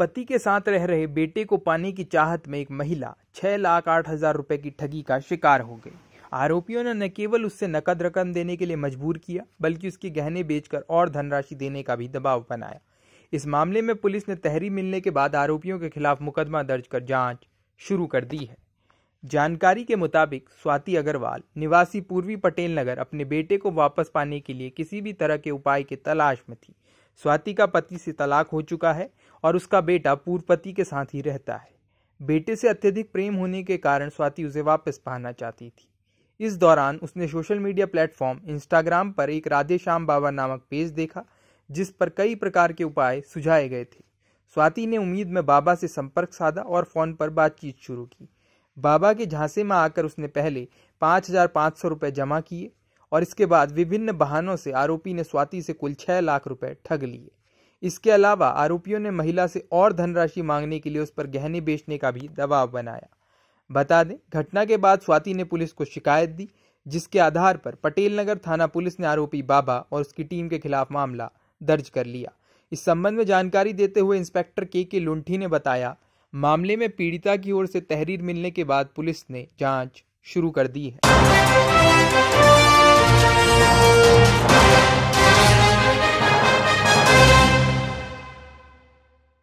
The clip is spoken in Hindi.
पति के साथ रह रहे बेटे को पाने की चाहत में एक महिला छह लाख आठ हजार रुपए की ठगी का शिकार हो गई आरोपियों ने न केवल उससे नकद रकम देने के लिए मजबूर किया बल्कि उसके गहने बेचकर और धनराशि देने का भी दबाव बनाया इस मामले में पुलिस ने तहरी मिलने के बाद आरोपियों के खिलाफ मुकदमा दर्ज कर जांच शुरू कर दी है जानकारी के मुताबिक स्वाति अग्रवाल निवासी पूर्वी पटेल नगर अपने बेटे को वापस पाने के लिए किसी भी तरह के उपाय की तलाश में थी स्वाति का पति से तलाक हो चुका है और उसका बेटा पूर्व पति के साथ ही रहता है बेटे से अत्यधिक प्रेम होने के कारण स्वाति उसे वापस पाना चाहती थी इस दौरान उसने सोशल मीडिया प्लेटफॉर्म इंस्टाग्राम पर एक राधे श्याम बाबा नामक पेज देखा जिस पर कई प्रकार के उपाय सुझाए गए थे स्वाति ने उम्मीद में बाबा से संपर्क साधा और फ़ोन पर बातचीत शुरू की बाबा के झांसे में आकर उसने पहले पाँच हज़ार पाँच सौ रुपये जमा किए और इसके बाद विभिन्न बहानों से आरोपी ने स्वाति से कुल छह लाख रुपए ठग लिए इसके अलावा आरोपियों ने महिला से और धनराशि मांगने के लिए उस पर गहने बेचने का भी दबाव बनाया बता दें घटना के बाद स्वाति ने पुलिस को शिकायत दी जिसके आधार पर पटेल नगर थाना पुलिस ने आरोपी बाबा और उसकी टीम के खिलाफ मामला दर्ज कर लिया इस संबंध में जानकारी देते हुए इंस्पेक्टर के के लुंठी ने बताया मामले में पीड़िता की ओर से तहरीर मिलने के बाद पुलिस ने जांच शुरू कर दी है